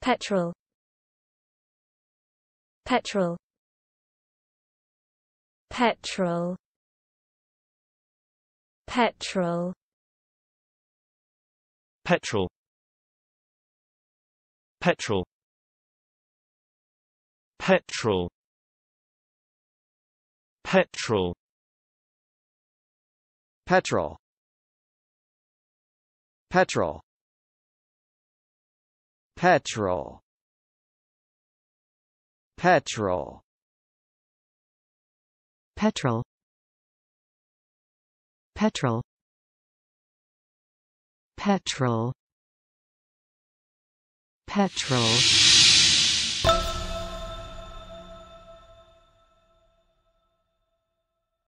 Petrol Petrol Petrol Petrol Petrol Petrol Petrol Petrol Petrol Petrol Petrol Petrol Petrol Petrol Petrol Petrol